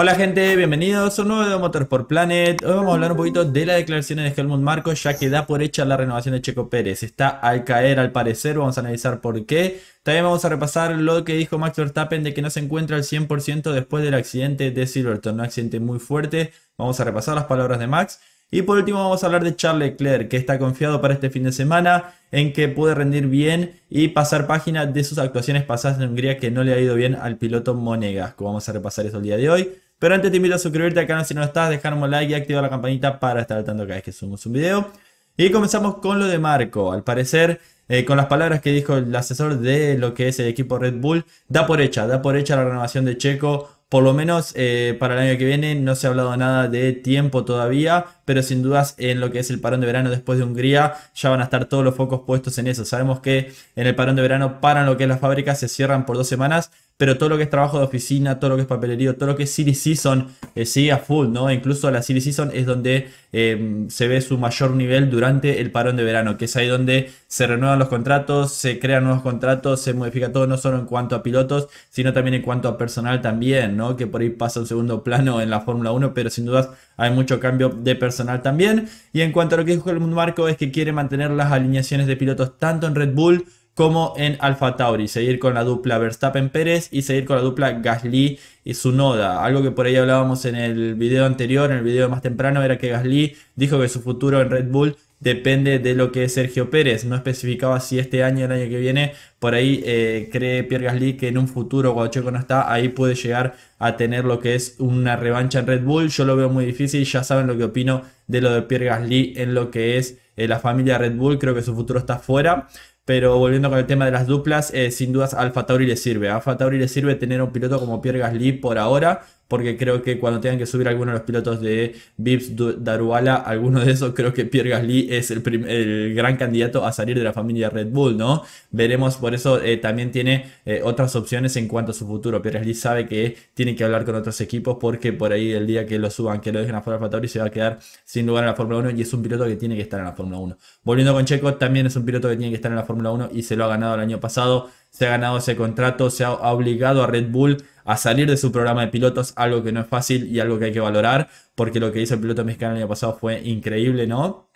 Hola gente, bienvenidos a un nuevo video de Motorsport Planet. Hoy vamos a hablar un poquito de las declaraciones de Helmut Marco, ya que da por hecha la renovación de Checo Pérez. Está al caer al parecer, vamos a analizar por qué. También vamos a repasar lo que dijo Max Verstappen de que no se encuentra al 100% después del accidente de Silverton, un accidente muy fuerte. Vamos a repasar las palabras de Max. Y por último vamos a hablar de Charles Leclerc, que está confiado para este fin de semana, en que puede rendir bien y pasar página de sus actuaciones pasadas en Hungría que no le ha ido bien al piloto Monegasco vamos a repasar eso el día de hoy. Pero antes te invito a suscribirte al canal si no estás, dejar un like y activar la campanita para estar al tanto cada vez que subimos un video. Y comenzamos con lo de Marco. Al parecer, eh, con las palabras que dijo el asesor de lo que es el equipo Red Bull, da por hecha, da por hecha la renovación de Checo. Por lo menos eh, para el año que viene no se ha hablado nada de tiempo todavía, pero sin dudas en lo que es el parón de verano después de Hungría ya van a estar todos los focos puestos en eso. Sabemos que en el parón de verano paran lo que es las fábricas, se cierran por dos semanas, pero todo lo que es trabajo de oficina, todo lo que es papelerío, todo lo que es City Season eh, sigue a full, ¿no? Incluso la City Season es donde em, se ve su mayor nivel durante el parón de verano, que es ahí donde se renuevan los contratos, se crean nuevos contratos, se modifica todo, no solo en cuanto a pilotos, sino también en cuanto a personal también, ¿no? Que por ahí pasa un segundo plano en la Fórmula 1, pero sin dudas hay mucho cambio de personal también. Y en cuanto a lo que dijo el Mundo Marco, es que quiere mantener las alineaciones de pilotos tanto en Red Bull, como en Alfa Tauri, seguir con la dupla Verstappen-Pérez y seguir con la dupla Gasly y noda. Algo que por ahí hablábamos en el video anterior, en el video más temprano, era que Gasly dijo que su futuro en Red Bull depende de lo que es Sergio Pérez. No especificaba si este año o el año que viene, por ahí eh, cree Pierre Gasly que en un futuro, cuando Checo no está, ahí puede llegar a tener lo que es una revancha en Red Bull. Yo lo veo muy difícil, ya saben lo que opino de lo de Pierre Gasly en lo que es eh, la familia Red Bull, creo que su futuro está fuera. Pero volviendo con el tema de las duplas, eh, sin dudas Alfa Tauri le sirve. A Alfa Tauri le sirve tener un piloto como Pierre Gasly por ahora, porque creo que cuando tengan que subir alguno de los pilotos de Vips Daruala, alguno de esos, creo que Pierre Gasly es el, el, gran candidato a salir de la familia Red Bull, ¿no? Veremos, por eso eh, también tiene eh, otras opciones en cuanto a su futuro. Pierre Gasly sabe que tiene que hablar con otros equipos porque por ahí el día que lo suban, que lo dejen a Fórmula y se va a quedar sin lugar en la Fórmula 1 y es un piloto que tiene que estar en la Fórmula 1. Volviendo con Checo, también es un piloto que tiene que estar en la Fórmula 1 y se lo ha ganado el año pasado, se ha ganado ese contrato, se ha obligado a Red Bull a salir de su programa de pilotos, algo que no es fácil y algo que hay que valorar, porque lo que hizo el piloto mexicano el año pasado fue increíble, ¿no?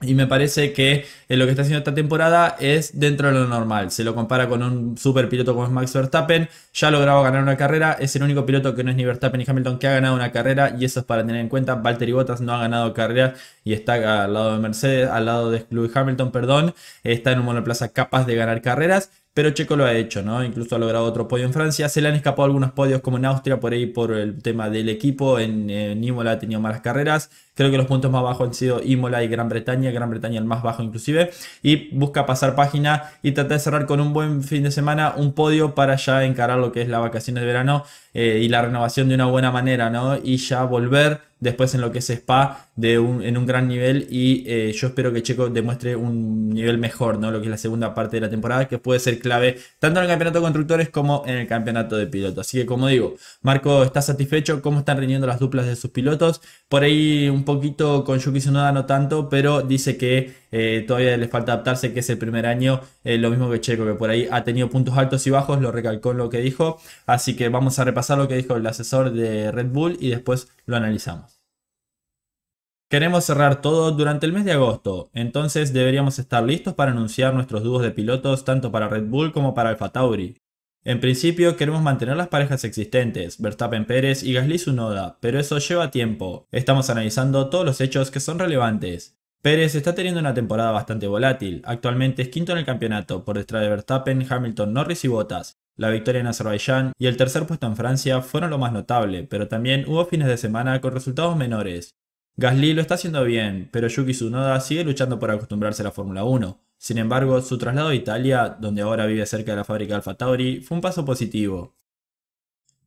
Y me parece que eh, lo que está haciendo esta temporada es dentro de lo normal. Se lo compara con un super piloto como es Max Verstappen. Ya ha logrado ganar una carrera. Es el único piloto que no es ni Verstappen ni Hamilton que ha ganado una carrera. Y eso es para tener en cuenta. Valtteri Bottas no ha ganado carreras y está al lado de Mercedes, al lado de Lewis Hamilton, perdón. Está en un monoplaza capaz de ganar carreras pero Checo lo ha hecho, ¿no? Incluso ha logrado otro podio en Francia. Se le han escapado algunos podios como en Austria, por ahí por el tema del equipo. En, eh, en ha tenido malas carreras. Creo que los puntos más bajos han sido Imola y Gran Bretaña, Gran Bretaña el más bajo inclusive. Y busca pasar página y trata de cerrar con un buen fin de semana, un podio para ya encarar lo que es la vacaciones de verano eh, y la renovación de una buena manera, ¿no? Y ya volver después en lo que es Spa de un, en un gran nivel y eh, yo espero que Checo demuestre un nivel mejor, ¿no? Lo que es la segunda parte de la temporada, que puede ser clave tanto en el campeonato de constructores como en el campeonato de pilotos. Así que como digo, Marco está satisfecho, cómo están rindiendo las duplas de sus pilotos. Por ahí un poquito con Yuki Tsunoda, no tanto, pero dice que eh, todavía le falta adaptarse, que es el primer año, eh, lo mismo que Checo, que por ahí ha tenido puntos altos y bajos, lo recalcó en lo que dijo. Así que vamos a repasar lo que dijo el asesor de Red Bull y después lo analizamos. Queremos cerrar todo durante el mes de agosto, entonces deberíamos estar listos para anunciar nuestros dúos de pilotos tanto para Red Bull como para Alfa Tauri. En principio queremos mantener las parejas existentes, Verstappen Pérez y Gasly Sunoda, pero eso lleva tiempo. Estamos analizando todos los hechos que son relevantes. Pérez está teniendo una temporada bastante volátil, actualmente es quinto en el campeonato por detrás de Verstappen, Hamilton, Norris y Bottas. La victoria en Azerbaiyán y el tercer puesto en Francia fueron lo más notable, pero también hubo fines de semana con resultados menores. Gasly lo está haciendo bien, pero Yuki Tsunoda sigue luchando por acostumbrarse a la Fórmula 1. Sin embargo, su traslado a Italia, donde ahora vive cerca de la fábrica Alfa Tauri, fue un paso positivo.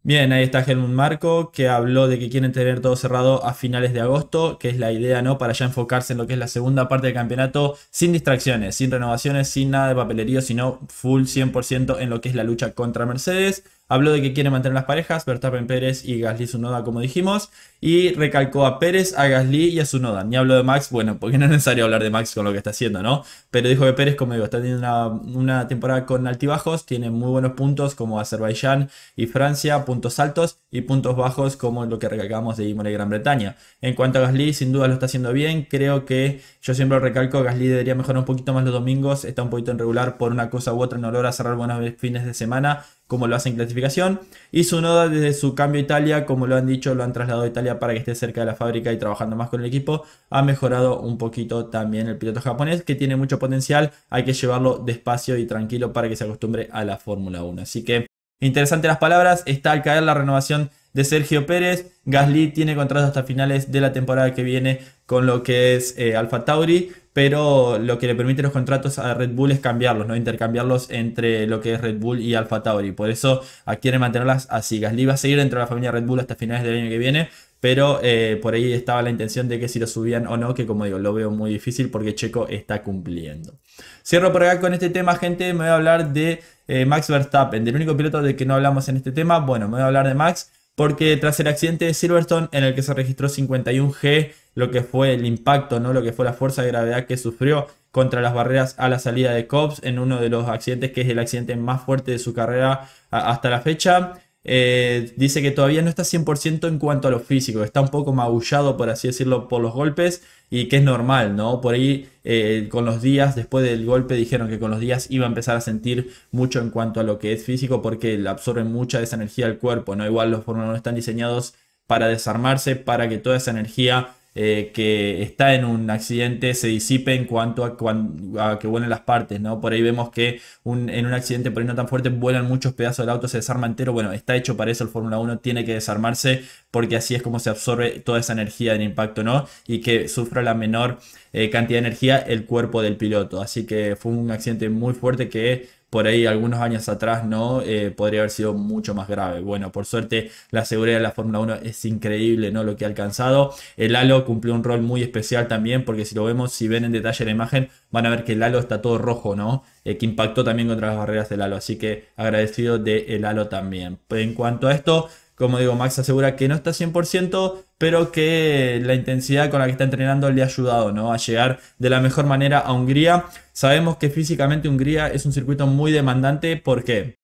Bien, ahí está Helmut Marco, que habló de que quieren tener todo cerrado a finales de agosto, que es la idea, ¿no? Para ya enfocarse en lo que es la segunda parte del campeonato, sin distracciones, sin renovaciones, sin nada de papelerío, sino full 100% en lo que es la lucha contra Mercedes. Habló de que quiere mantener las parejas, Verstappen Pérez y Gasly Sunoda, como dijimos. Y recalcó a Pérez, a Gasly y a Sunoda. Ni habló de Max, bueno, porque no es necesario hablar de Max con lo que está haciendo, ¿no? Pero dijo que Pérez, como digo, está teniendo una, temporada con altibajos, tiene muy buenos puntos como Azerbaiyán y Francia, puntos altos y puntos bajos como lo que recalcamos de Imola y Gran Bretaña. En cuanto a Gasly, sin duda lo está haciendo bien. Creo que yo siempre lo recalco, Gasly debería mejorar un poquito más los domingos. Está un poquito irregular por una cosa u otra No logra cerrar buenos fines de semana como lo hacen en clasificación. Y su noda desde su cambio a Italia, como lo han dicho, lo han trasladado a Italia para que esté cerca de la fábrica y trabajando más con el equipo. Ha mejorado un poquito también el piloto japonés, que tiene mucho potencial. Hay que llevarlo despacio y tranquilo para que se acostumbre a la Fórmula 1. Así que interesante las palabras. Está al caer la renovación de Sergio Pérez. Gasly tiene contrato hasta finales de la temporada que viene con lo que es eh, Alfa Tauri pero lo que le permite los contratos a Red Bull es cambiarlos, ¿no? intercambiarlos entre lo que es Red Bull y Alfa Tauri. Por eso quieren mantenerlas así. Gasly va a seguir dentro de la familia Red Bull hasta finales del año que viene, pero eh, por ahí estaba la intención de que si lo subían o no, que como digo, lo veo muy difícil porque Checo está cumpliendo. Cierro por acá con este tema, gente. Me voy a hablar de eh, Max Verstappen, del único piloto de que no hablamos en este tema. Bueno, me voy a hablar de Max porque tras el accidente de Silverstone en el que se registró 51G lo que fue el impacto, ¿no? lo que fue la fuerza de gravedad que sufrió contra las barreras a la salida de Cobbs en uno de los accidentes que es el accidente más fuerte de su carrera hasta la fecha. Eh, dice que todavía no está 100% en cuanto a lo físico, está un poco magullado, por así decirlo, por los golpes y que es normal, ¿no? Por ahí eh, con los días, después del golpe, dijeron que con los días iba a empezar a sentir mucho en cuanto a lo que es físico porque absorbe mucha de esa energía del cuerpo, ¿no? Igual los formas no están diseñados para desarmarse, para que toda esa energía eh, que está en un accidente se disipe en cuanto a, que vuelen las partes, ¿no? Por ahí vemos que en un accidente por ahí no tan fuerte vuelan muchos pedazos del auto, se desarma entero. Bueno, está hecho para eso, el Fórmula 1 tiene que desarmarse porque así es como se absorbe toda esa energía del impacto, ¿no? Y que sufra la menor eh, cantidad de energía el cuerpo del piloto. Así que fue un accidente muy fuerte que por ahí algunos años atrás no eh, podría haber sido mucho más grave. Bueno, por suerte la seguridad de la Fórmula 1 es increíble, ¿no? Lo que ha alcanzado. El halo cumplió un rol muy especial también, porque si lo vemos, si ven en detalle la imagen, van a ver que el halo está todo rojo, ¿no? Eh, que impactó también contra las barreras del halo. Así que agradecido de el halo también. En cuanto a esto, como digo, Max asegura que no está 100%, pero que la intensidad con la que está entrenando le ha ayudado ¿no? a llegar de la mejor manera a Hungría. Sabemos que físicamente Hungría es un circuito muy demandante. ¿Por qué?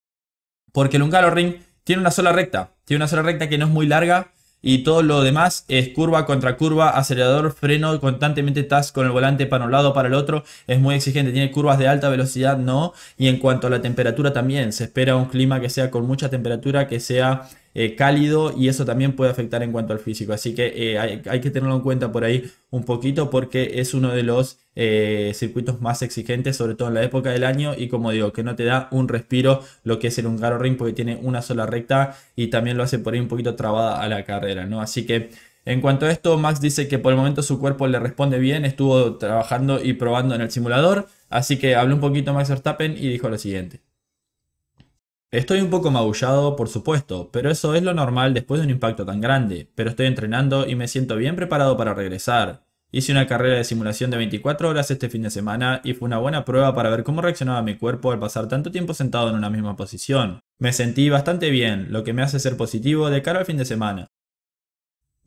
Porque el Ring tiene una sola recta. Tiene una sola recta que no es muy larga, y todo lo demás es curva contra curva, acelerador, freno, constantemente estás con el volante para un lado, para el otro, es muy exigente, tiene curvas de alta velocidad, no, y en cuanto a la temperatura también, se espera un clima que sea con mucha temperatura, que sea eh, cálido y eso también puede afectar en cuanto al físico. Así que eh, hay, que tenerlo en cuenta por ahí un poquito porque es uno de los eh, circuitos más exigentes, sobre todo en la época del año y como digo, que no te da un respiro lo que es el Hungaro Ring porque tiene una sola recta y también lo hace por ahí un poquito trabada a la carrera, ¿no? Así que... En cuanto a esto, Max dice que por el momento su cuerpo le responde bien, estuvo trabajando y probando en el simulador, así que habló un poquito Max Verstappen y dijo lo siguiente. Estoy un poco magullado, por supuesto, pero eso es lo normal después de un impacto tan grande, pero estoy entrenando y me siento bien preparado para regresar. Hice una carrera de simulación de 24 horas este fin de semana y fue una buena prueba para ver cómo reaccionaba mi cuerpo al pasar tanto tiempo sentado en una misma posición. Me sentí bastante bien, lo que me hace ser positivo de cara al fin de semana.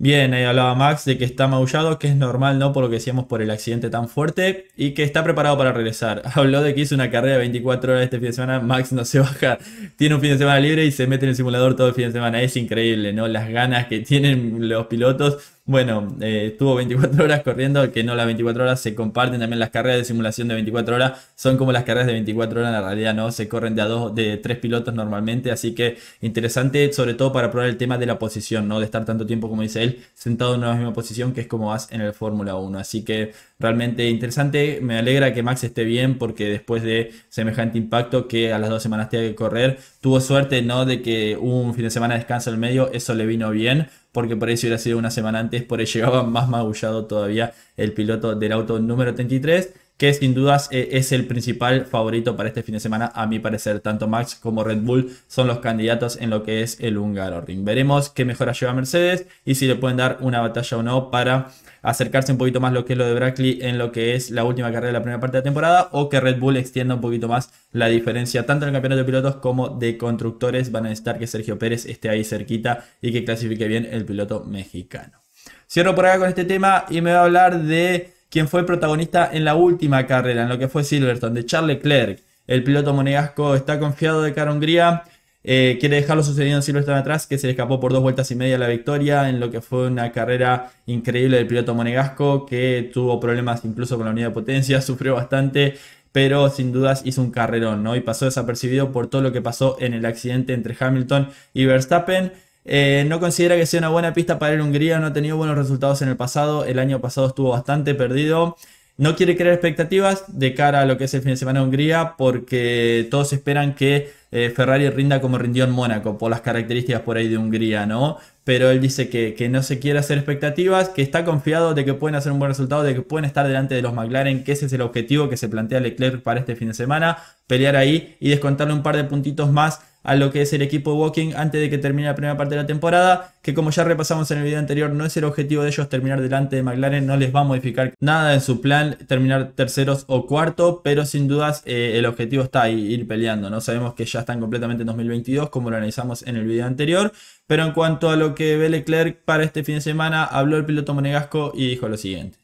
Bien, ahí hablaba Max de que está maullado, que es normal, ¿no? Por lo que decíamos por el accidente tan fuerte y que está preparado para regresar. Habló de que hizo una carrera de 24 horas este fin de semana, Max no se baja, tiene un fin de semana libre y se mete en el simulador todo el fin de semana. Es increíble, ¿no? Las ganas que tienen los pilotos bueno, eh, estuvo 24 horas corriendo, que no las 24 horas se comparten también las carreras de simulación de 24 horas, son como las carreras de 24 horas en la realidad, ¿no? Se corren de a dos, de tres pilotos normalmente, así que interesante sobre todo para probar el tema de la posición, ¿no? De estar tanto tiempo, como dice él, sentado en una misma posición, que es como vas en el Fórmula 1, así que realmente interesante. Me alegra que Max esté bien porque después de semejante impacto que a las dos semanas tenía que correr, tuvo suerte ¿no? de que un fin de semana de descanso el medio, eso le vino bien porque por eso hubiera sido una semana antes, por ahí llegaba más magullado todavía el piloto del auto número 33 que sin dudas eh, es el principal favorito para este fin de semana, a mi parecer. Tanto Max como Red Bull son los candidatos en lo que es el Hungaroring. Veremos qué mejora lleva Mercedes y si le pueden dar una batalla o no para acercarse un poquito más lo que es lo de Brackley en lo que es la última carrera de la primera parte de la temporada o que Red Bull extienda un poquito más la diferencia tanto en el campeonato de pilotos como de constructores. Van a necesitar que Sergio Pérez esté ahí cerquita y que clasifique bien el piloto mexicano. Cierro por acá con este tema y me voy a hablar de quien fue protagonista en la última carrera, en lo que fue Silverstone, de Charles Leclerc. El piloto monegasco está confiado de cara a Hungría, eh, quiere dejar lo sucedido en Silverstone atrás, que se le escapó por dos vueltas y media la victoria, en lo que fue una carrera increíble del piloto monegasco, que tuvo problemas incluso con la unidad de potencia, sufrió bastante, pero sin dudas hizo un carrerón, ¿no? Y pasó desapercibido por todo lo que pasó en el accidente entre Hamilton y Verstappen. Eh, no considera que sea una buena pista para el Hungría, no ha tenido buenos resultados en el pasado, el año pasado estuvo bastante perdido. No quiere crear expectativas de cara a lo que es el fin de semana de Hungría porque todos esperan que eh, Ferrari rinda como rindió en Mónaco por las características por ahí de Hungría, ¿no? Pero él dice que, que, no se quiere hacer expectativas, que está confiado de que pueden hacer un buen resultado, de que pueden estar delante de los McLaren, que ese es el objetivo que se plantea Leclerc para este fin de semana, pelear ahí y descontarle un par de puntitos más a lo que es el equipo Walking antes de que termine la primera parte de la temporada, que como ya repasamos en el video anterior, no es el objetivo de ellos terminar delante de McLaren, no les va a modificar nada en su plan terminar terceros o cuarto, pero sin dudas eh, el objetivo está ahí, ir peleando, ¿no? Sabemos que ya están completamente en 2022, como lo analizamos en el video anterior, pero en cuanto a lo que ve Leclerc para este fin de semana, habló el piloto monegasco y dijo lo siguiente.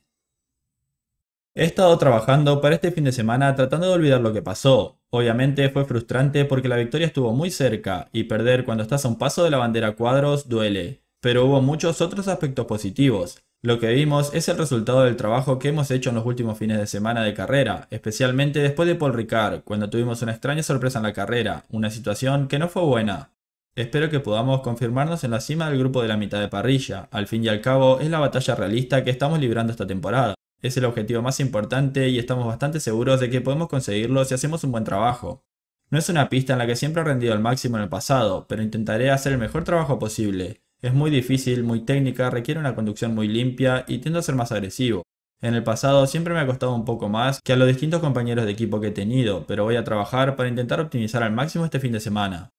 He estado trabajando para este fin de semana tratando de olvidar lo que pasó. Obviamente fue frustrante porque la victoria estuvo muy cerca y perder cuando estás a un paso de la bandera cuadros duele. Pero hubo muchos otros aspectos positivos. Lo que vimos es el resultado del trabajo que hemos hecho en los últimos fines de semana de carrera, especialmente después de Paul Ricard, cuando tuvimos una extraña sorpresa en la carrera, una situación que no fue buena. Espero que podamos confirmarnos en la cima del grupo de la mitad de parrilla, al fin y al cabo es la batalla realista que estamos librando esta temporada es el objetivo más importante y estamos bastante seguros de que podemos conseguirlo si hacemos un buen trabajo. No es una pista en la que siempre he rendido al máximo en el pasado, pero intentaré hacer el mejor trabajo posible. Es muy difícil, muy técnica, requiere una conducción muy limpia y tiendo a ser más agresivo. En el pasado siempre me ha costado un poco más que a los distintos compañeros de equipo que he tenido, pero voy a trabajar para intentar optimizar al máximo este fin de semana.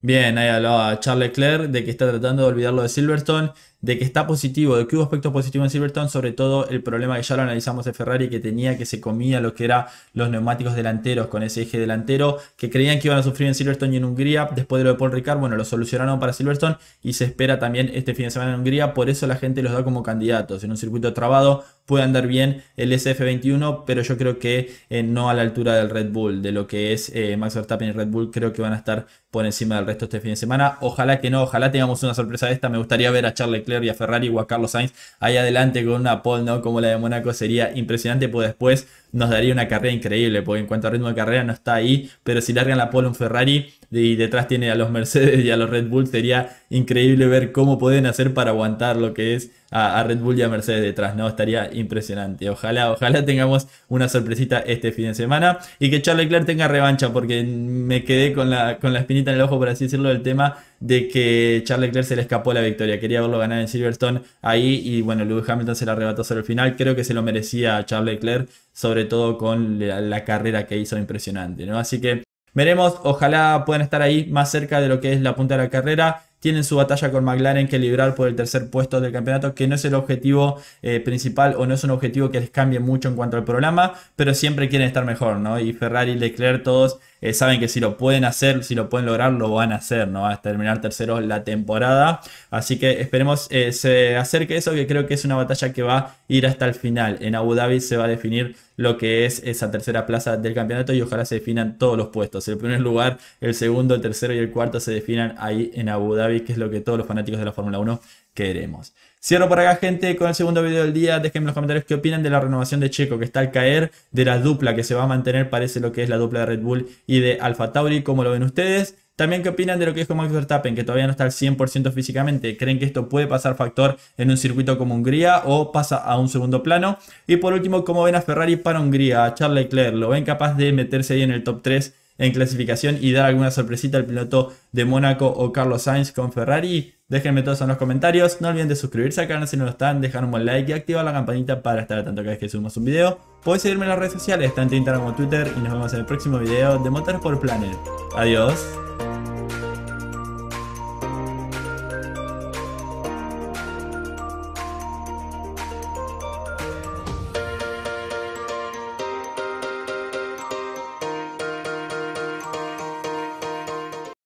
Bien, ahí hablaba Charles Leclerc de que está tratando de olvidarlo de Silverstone de que está positivo, de que hubo aspectos positivos en Silverstone, sobre todo el problema que ya lo analizamos de Ferrari, que tenía que se comía lo que eran los neumáticos delanteros con ese eje delantero, que creían que iban a sufrir en Silverstone y en Hungría, después de lo de Paul Ricard, bueno, lo solucionaron para Silverstone y se espera también este fin de semana en Hungría, por eso la gente los da como candidatos, en un circuito trabado puede andar bien el SF21, pero yo creo que eh, no a la altura del Red Bull, de lo que es eh, Max Verstappen y Red Bull, creo que van a estar por encima del resto este fin de semana, ojalá que no, ojalá tengamos una sorpresa de esta, me gustaría ver a Charles Leclerc y a Ferrari o a Carlos Sainz ahí adelante con una pole, ¿no? Como la de Mónaco sería impresionante, pues después nos daría una carrera increíble, porque en cuanto a ritmo de carrera no está ahí, pero si largan la pole un Ferrari y detrás tiene a los Mercedes y a los Red Bull, sería increíble ver cómo pueden hacer para aguantar lo que es a, Red Bull y a Mercedes detrás, ¿no? Estaría impresionante. Ojalá, ojalá tengamos una sorpresita este fin de semana y que Charles Leclerc tenga revancha, porque me quedé con la, con la espinita en el ojo, por así decirlo, del tema de que Charles Leclerc se le escapó la victoria. Quería verlo ganar en Silverstone ahí y bueno, Lewis Hamilton se la arrebató sobre el final. Creo que se lo merecía a Charles Leclerc, sobre todo con la, carrera que hizo impresionante, ¿no? Así que veremos, ojalá puedan estar ahí más cerca de lo que es la punta de la carrera tienen su batalla con McLaren que librar por el tercer puesto del campeonato, que no es el objetivo eh, principal o no es un objetivo que les cambie mucho en cuanto al programa, pero siempre quieren estar mejor, ¿no? Y Ferrari, y Leclerc, todos eh, saben que si lo pueden hacer, si lo pueden lograr, lo van a hacer, ¿no? A terminar tercero la temporada. Así que esperemos eh, se acerque eso, que creo que es una batalla que va a ir hasta el final. En Abu Dhabi se va a definir lo que es esa tercera plaza del campeonato y ojalá se definan todos los puestos. El primer lugar, el segundo, el tercero y el cuarto se definan ahí en Abu Dhabi que es lo que todos los fanáticos de la Fórmula 1 queremos. Cierro por acá, gente, con el segundo video del día. Déjenme en los comentarios qué opinan de la renovación de Checo, que está al caer, de la dupla que se va a mantener, parece lo que es la dupla de Red Bull y de Alfa Tauri, como lo ven ustedes. También qué opinan de lo que dijo Max Verstappen, que todavía no está al 100% físicamente. ¿Creen que esto puede pasar factor en un circuito como Hungría o pasa a un segundo plano? Y por último, ¿cómo ven a Ferrari para Hungría? A Charles Leclerc, ¿lo ven capaz de meterse ahí en el top 3 en clasificación y dar alguna sorpresita al piloto de Mónaco o Carlos Sainz con Ferrari? Déjenme todos en los comentarios. No olviden de suscribirse al canal si no lo están, dejar un buen like y activar la campanita para estar al tanto cada vez que subimos un video. Puedes seguirme en las redes sociales, tanto Instagram como Twitter y nos vemos en el próximo video de Motorsport por Planet. Adiós.